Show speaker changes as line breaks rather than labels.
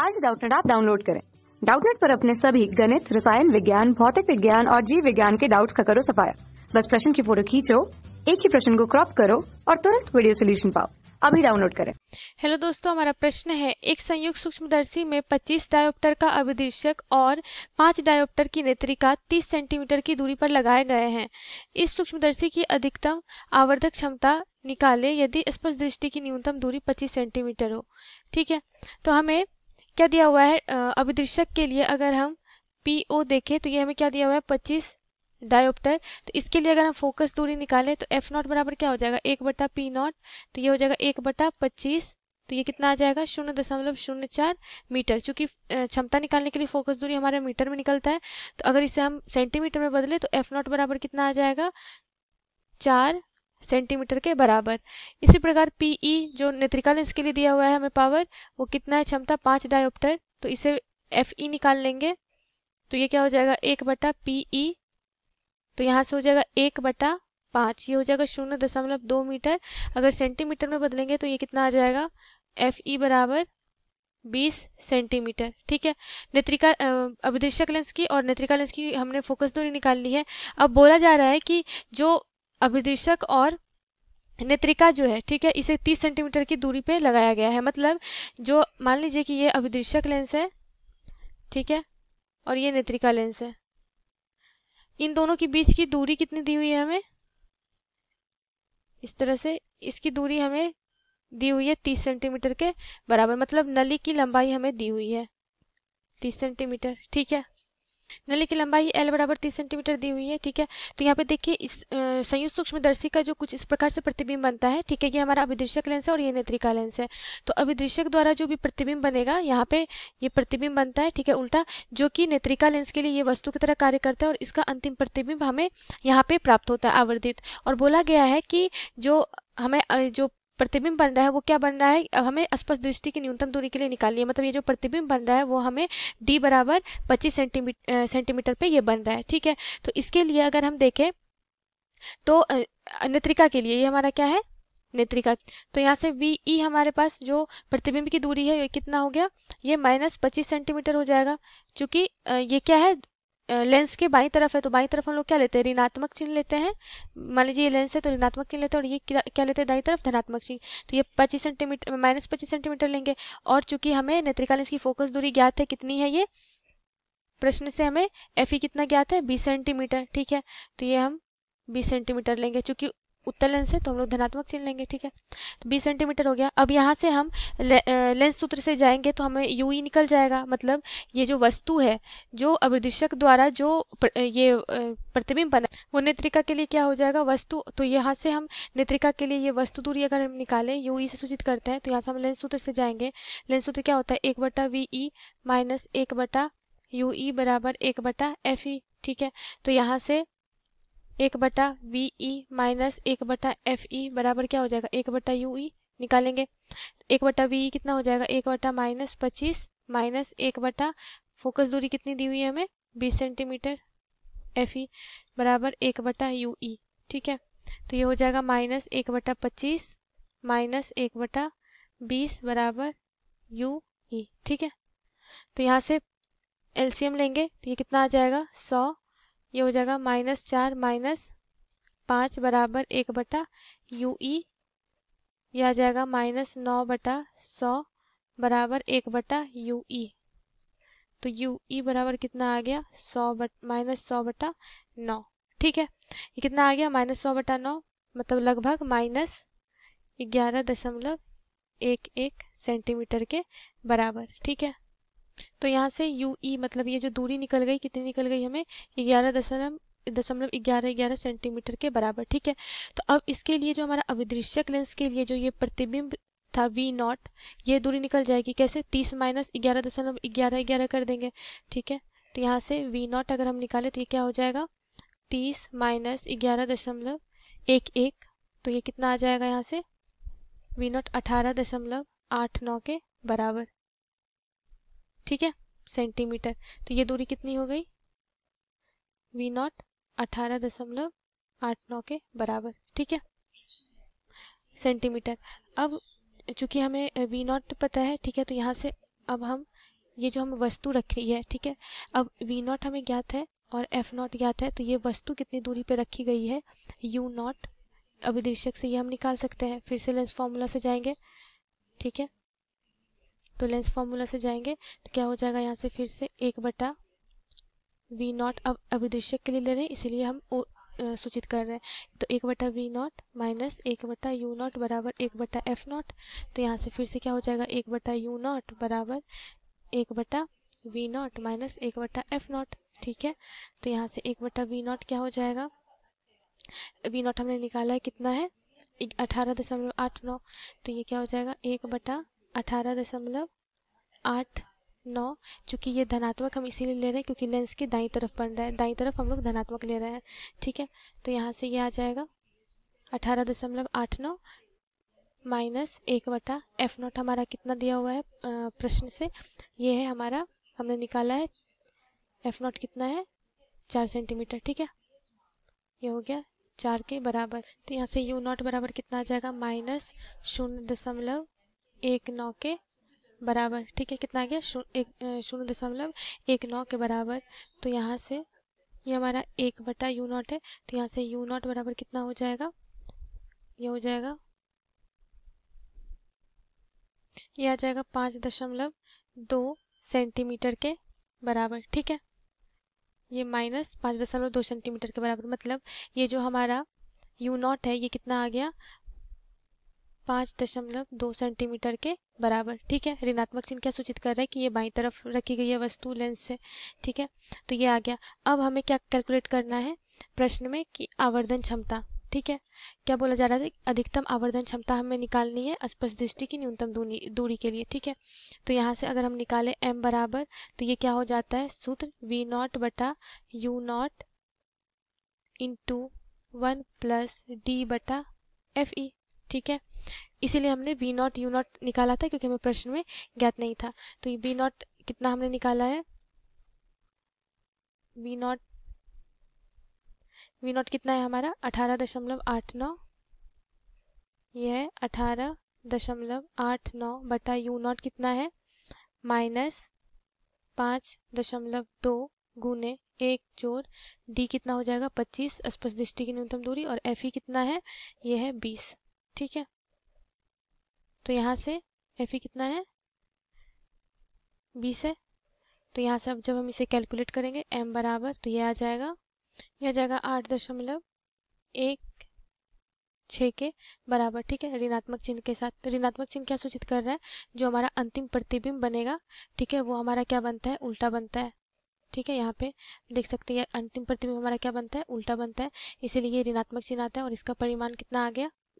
आज डाउटनेट आप डाउनलोड करें डाउटनेट पर अपने सभी गणित रसायन विज्ञान भौतिक विज्ञान और जीव विज्ञान के डाउट्स का करो सफाया बस प्रश्न की फोटो खींचो एक ही प्रश्न को क्रॉप करो और तुरंत वीडियो सोल्यूशन पाओ अभी डाउनलोड करें हेलो दोस्तों हमारा प्रश्न है एक संयुक्त सूक्ष्मदर्शी में 25 डायोप्टर का अभिदृश्यक और 5 डायोप्टर की नेत्रिका 30 सेंटीमीटर की दूरी पर लगाए गए हैं इस सूक्ष्मदर्शी की अधिकतम आवर्धक क्षमता निकाले यदि स्पष्ट दृष्टि की न्यूनतम दूरी 25 सेंटीमीटर हो ठीक है तो हमें क्या दिया हुआ है अभिदृशक के लिए अगर हम पी ओ देखें तो ये हमें क्या दिया हुआ है पच्चीस डायोप्टर तो इसके लिए अगर हम फोकस दूरी निकालें तो एफ नॉट बराबर क्या हो जाएगा एक बटा पी नॉट तो ये हो जाएगा एक बटा पच्चीस तो ये कितना आ जाएगा शून्य दशमलव शून्य चार मीटर चूंकि क्षमता निकालने के लिए फोकस दूरी हमारे मीटर में निकलता है तो अगर इसे हम सेंटीमीटर में बदले तो एफ नॉट बराबर कितना आ जाएगा चार सेंटीमीटर के बराबर इसी प्रकार पीई e जो नेत्रिका लेंस के लिए दिया हुआ है हमें पावर वो कितना है क्षमता पाँच डायोप्टर तो इसे एफ ई निकाल लेंगे तो ये क्या हो जाएगा एक बटा पी ई e। तो यहाँ से हो जाएगा एक बटा पाँच ये हो जाएगा शून्य दशमलव दो मीटर अगर सेंटीमीटर में बदलेंगे तो ये कितना आ जाएगा एफ ई बराबर बीस सेंटीमीटर ठीक है नेत्रिका अभिदृश्यक लेंस की और नेत्रिका लेंस की हमने फोकस तो दूरी निकाल ली है अब बोला जा रहा है कि जो अभिदेशक और नेत्रिका जो है ठीक है इसे 30 सेंटीमीटर की दूरी पे लगाया गया है मतलब जो मान लीजिए कि ये अभिदृशक लेंस है ठीक है और ये नेत्रिका लेंस है इन दोनों के बीच की दूरी कितनी दी हुई है हमें इस तरह से इसकी दूरी हमें दी हुई है तीस सेंटीमीटर के बराबर मतलब नली की लंबाई हमें दी हुई है तीस सेंटीमीटर ठीक है नली की लंबाई एल बराबर तीस सेंटीमीटर दी हुई है ठीक है तो यहाँ पे देखिए इस संयुक्त सूक्ष्मदर्शी का जो कुछ इस प्रकार से प्रतिबिंब बनता है ठीक है ये हमारा अभिदृश्यक लेंस है और ये नेत्रिका लेंस है तो अभिदृश्यक द्वारा जो भी प्रतिबिंब बनेगा यहाँ पे ये प्रतिबिंब बनता है ठीक है उल्टा जो कि नेत्रिका लेंस के लिए ये वस्तु की तरह कार्य करता है और इसका अंतिम प्रतिबिंब हमें यहाँ पे प्राप्त होता है आवर्धित और बोला गया है कि जो हमें जो प्रतिबिंब बन रहा है वो क्या बन रहा है अब हमें स्पष्ट दृष्टि की न्यूनतम दूरी के लिए निकालनी है मतलब ये जो प्रतिबिंब बन रहा है वो हमें डी बराबर पच्चीस सेंटीमीटर सेंटीमीटर पे ये बन रहा है ठीक है तो इसके लिए अगर हम देखें तो नेत्रिका के लिए ये हमारा क्या है नेत्रिका तो यहाँ से वी ई e हमारे पास जो प्रतिबिंब की दूरी है ये कितना हो गया ये माइनस पच्चीस सेंटीमीटर हो जाएगा क्योंकि ये क्या है लेंस के बाई तरफ है तो बाई तरफ हम लोग क्या लेते हैं ऋणात्मक चिन्ह लेते हैं मान लीजिए ये लेंस है तो ऋणात्मक चिन्ह लेते हैं और ये क्या लेते हैं दाई तरफ धनात्मक चिन्ह तो ये पच्चीस सेंटीमीटर माइनस पच्चीस सेंटीमीटर लेंगे और चूंकि हमें नेत्रिका लेंस की फोकस दूरी ज्ञात है कितनी है ये प्रश्न से हमें एफ कितना ज्ञात है बीस सेंटीमीटर ठीक है तो ये हम बीस सेंटीमीटर लेंगे चूंकि उत्तर लेंस है तो हम लोग धनात्मक चिन्ह लेंगे ठीक है तो बीस सेंटीमीटर हो गया अब यहाँ से हम ले, लेंस सूत्र से जाएंगे तो हमें यू ई e निकल जाएगा मतलब ये जो वस्तु है जो अभिदृशक द्वारा जो प्र, ये प्रतिबिंब बना वो नेत्रिका के लिए क्या हो जाएगा वस्तु तो यहाँ से हम नेत्रिका के लिए ये वस्तु दूरी अगर हम निकालें यू ई e से सूचित करते हैं तो यहाँ से हम लेंस सूत्र से जाएंगे लेंस सूत्र क्या होता है एक बटा वी ई माइनस एक बटा यू ई e बराबर एक बटा एफ ई ठीक है तो यहाँ से एक बटा वी ई माइनस एक बटा एफ ई e बराबर क्या हो जाएगा एक बटा यू ई e निकालेंगे एक बटा वी e कितना हो जाएगा एक बटा माइनस पच्चीस माइनस एक बटा फोकस दूरी कितनी दी हुई है हमें बीस सेंटीमीटर एफ ई बराबर एक बटा यू ई ठीक है तो ये हो जाएगा माइनस एक बटा पच्चीस माइनस एक बटा बीस बराबर यू ई ठीक है तो यहाँ से एलसीएम लेंगे तो ये कितना आ जाएगा सौ ये हो जाएगा माइनस चार माइनस पाँच बराबर एक बटा यू ई यह आ जाएगा माइनस नौ बटा सौ बराबर एक बटा यू ई तो यू ई बराबर कितना आ गया सौ बट माइनस सौ बटा नौ ठीक है ये कितना आ गया माइनस सौ बटा नौ मतलब लगभग माइनस ग्यारह दशमलव एक एक सेंटीमीटर के बराबर ठीक है तो यहाँ से यू ई e मतलब ये जो दूरी निकल गई कितनी निकल गई हमें ग्यारह दशमलव दशमलव ग्यारह ग्यारह सेंटीमीटर के बराबर ठीक है तो अब इसके लिए जो हमारा अविदृश्यक लेंस के लिए जो ये प्रतिबिंब था वी नॉट ये दूरी निकल जाएगी कैसे तीस माइनस ग्यारह दशमलव ग्यारह ग्यारह कर देंगे ठीक है तो यहाँ से वी नॉट अगर हम निकालें तो ये क्या हो जाएगा तीस माइनस ग्यारह दशमलव एक एक तो ये कितना आ जाएगा यहाँ से वी नॉट अठारह दशमलव आठ नौ के बराबर ठीक है सेंटीमीटर तो ये दूरी कितनी हो गई वी नॉट अठारह दशमलव आठ नौ के बराबर ठीक है सेंटीमीटर अब चूंकि हमें वी नॉट पता है ठीक है तो यहाँ से अब हम ये जो हम वस्तु रखी है ठीक है अब वी नॉट हमें ज्ञात है और एफ नॉट ज्ञात है तो ये वस्तु कितनी दूरी पे रखी गई है यू नॉट अभिदेशक से ये हम निकाल सकते हैं फिर से लेंस फॉर्मूला से जाएंगे ठीक है तो लेंस फार्मूला से जाएंगे तो क्या हो जाएगा यहाँ से फिर से एक बटा वी नॉट अब अभिदृश्य के लिए ले रहे हैं इसीलिए हम ओ, आ, सूचित कर रहे हैं तो एक बटा वी नॉट माइनस एक बटा यू नॉट बराबर एक बटा एफ नॉट तो यहाँ से फिर से क्या हो जाएगा एक बटा यू नॉट बराबर एक बटा वी नॉट माइनस एक बटा एफ नॉट ठीक है तो यहाँ से एक बटा वी नॉट क्या हो जाएगा वी नॉट हमने निकाला है कितना है अठारह दशमलव आठ नौ तो ये क्या हो जाएगा एक बटा अठारह दशमलव आठ नौ चूँकि ये धनात्मक हम इसीलिए ले रहे हैं क्योंकि लेंस के दाई तरफ बन रहा है दाई तरफ हम लोग धनात्मक ले रहे हैं ठीक है तो यहाँ से ये आ जाएगा अठारह दशमलव आठ नौ माइनस एक बटा एफ नॉट हमारा कितना दिया हुआ है प्रश्न से ये है हमारा हमने निकाला है एफ नॉट कितना है चार सेंटीमीटर ठीक है ये हो गया चार के बराबर तो यहाँ से यू नॉट बराबर कितना आ जाएगा माइनस शून्य दशमलव एक नौ के बराबर ठीक है कितना आ गया एक शून्य दशमलव एक नौ के बराबर तो यहाँ से ये हमारा एक बटा यू नॉट है तो यहाँ से यू नॉट बराबर कितना हो जाएगा ये हो जाएगा ये आ जाएगा पाँच दशमलव दो सेंटीमीटर के बराबर ठीक है ये माइनस पाँच दशमलव दो सेंटीमीटर के बराबर मतलब ये जो हमारा यू नॉट है ये कितना आ गया पाँच दशमलव दो सेंटीमीटर के बराबर ठीक है ऋणात्मक चिन्ह क्या सूचित कर रहा है कि ये बाई तरफ रखी गई है वस्तु लेंस से ठीक है तो ये आ गया अब हमें क्या कैलकुलेट करना है प्रश्न में कि आवर्धन क्षमता ठीक है क्या बोला जा रहा है अधिकतम आवर्धन क्षमता हमें निकालनी है स्पष्ट दृष्टि की न्यूनतम दूरी के लिए ठीक है तो यहाँ से अगर हम निकालें एम बराबर तो ये क्या हो जाता है सूत्र वी नॉट बटा U nought into one plus D बटा एफ ई e, ठीक है इसीलिए हमने बी नॉट यू नॉट निकाला था क्योंकि हमें प्रश्न में ज्ञात नहीं था तो ये बी नॉट कितना हमने निकाला है बी नॉट वी नॉट कितना है हमारा अठारह दशमलव आठ नौ यह है अठारह दशमलव आठ नौ बटा यू नॉट कितना है माइनस पाँच दशमलव दो गुने एक जोर डी कितना हो जाएगा पच्चीस स्पष्ट दृष्टि की न्यूनतम दूरी और एफ ई कितना है यह है बीस ठीक है तो यहाँ से एफ ई e कितना है बीस है तो यहाँ से अब जब हम इसे कैलकुलेट करेंगे एम बराबर तो ये आ जाएगा यह आ जाएगा आठ दशमलव एक छः के बराबर ठीक है ऋणात्मक चिन्ह के साथ तो ऋणात्मक चिन्ह क्या सूचित कर रहा है जो हमारा अंतिम प्रतिबिंब बनेगा ठीक है वो हमारा क्या बनता है उल्टा बनता है ठीक है यहाँ पे देख सकते हैं अंतिम प्रतिबिंब हमारा क्या बनता है उल्टा बनता है इसीलिए ये ऋणात्मक चिन्ह आता है और इसका परिमाण कितना आ गया